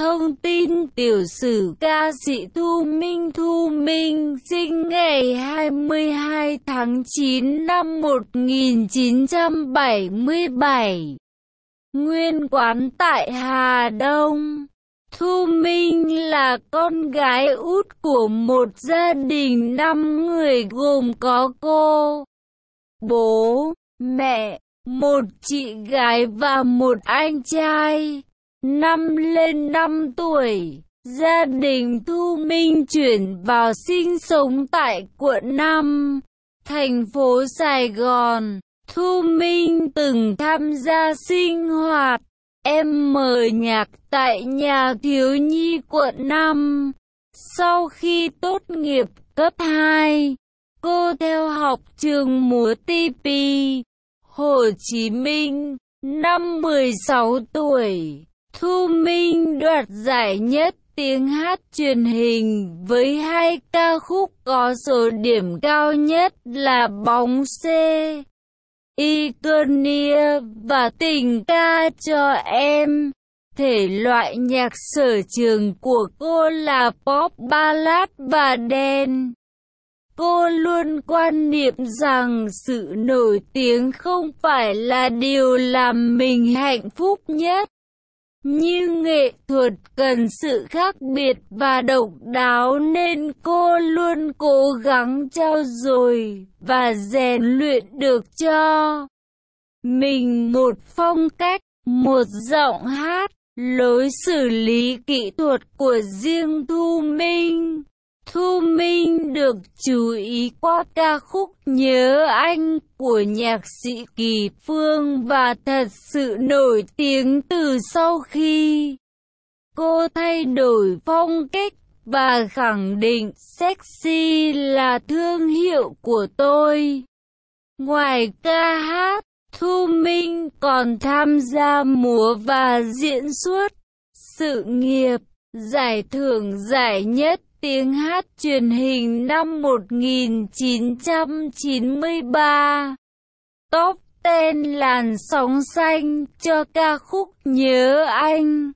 thông tin tiểu sử ca sĩ Thu Minh Thu Minh sinh ngày 22 tháng 9 năm 1977. Nguyên quán tại Hà Đông. Thu Minh là con gái út của một gia đình năm người gồm có cô, bố, mẹ, một chị gái và một anh trai. Năm lên 5 tuổi, gia đình Thu Minh chuyển vào sinh sống tại quận 5, thành phố Sài Gòn. Thu Minh từng tham gia sinh hoạt, em mở nhạc tại nhà thiếu nhi quận 5. Sau khi tốt nghiệp cấp 2, cô theo học trường múa TP, Hồ Chí Minh, năm 16 tuổi. Thu Minh đoạt giải nhất tiếng hát truyền hình với hai ca khúc có số điểm cao nhất là Bóng Xê, Iconia và Tình ca cho em. Thể loại nhạc sở trường của cô là pop ballad và đen. Cô luôn quan niệm rằng sự nổi tiếng không phải là điều làm mình hạnh phúc nhất như nghệ thuật cần sự khác biệt và độc đáo nên cô luôn cố gắng trao dồi và rèn luyện được cho mình một phong cách, một giọng hát, lối xử lý kỹ thuật của riêng Thu Minh. Thu Minh được chú ý qua ca khúc Nhớ Anh của nhạc sĩ Kỳ Phương và thật sự nổi tiếng từ sau khi cô thay đổi phong cách và khẳng định sexy là thương hiệu của tôi. Ngoài ca hát, Thu Minh còn tham gia múa và diễn xuất, sự nghiệp, giải thưởng giải nhất tiếng hát truyền hình năm 1993. Top tên làn sóng xanh cho ca khúc Nhớ Anh.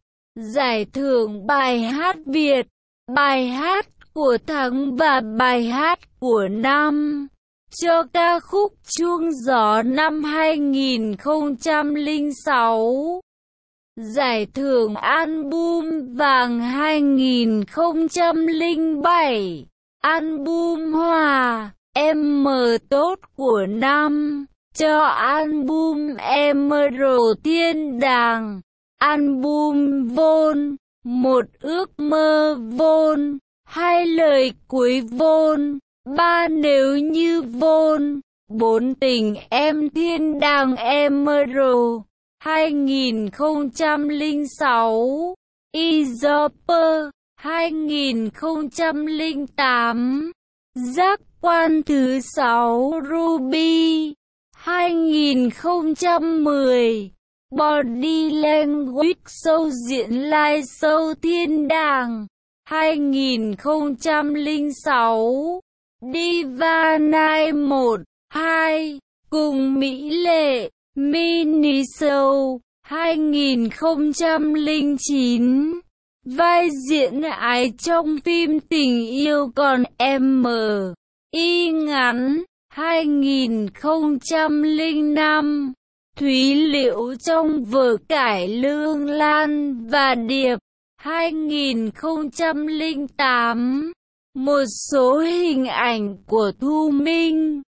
Giải thưởng bài hát Việt, bài hát của tháng và bài hát của năm cho ca khúc Chuông Gió năm 2006. Giải thưởng album vàng 2007, album Hòa, Em tốt của năm, cho album Em Tiên Đàng, album Vôn, Một ước mơ Vôn, hai lời cuối Vôn, ba nếu như Vôn, bốn tình em thiên đàng em rồ. 2006 Izerper 2008 Giác quan thứ 6 Ruby 2010 Body Language sâu diện lai sâu thiên đàng 2006 Diva Night 1 2 Cùng Mỹ Lệ Mini Show 2009 Vai diễn ái trong phim Tình yêu còn em mờ Y ngắn 2005 Thúy Liễu trong vở cải Lương Lan và Điệp 2008 Một số hình ảnh của Thu Minh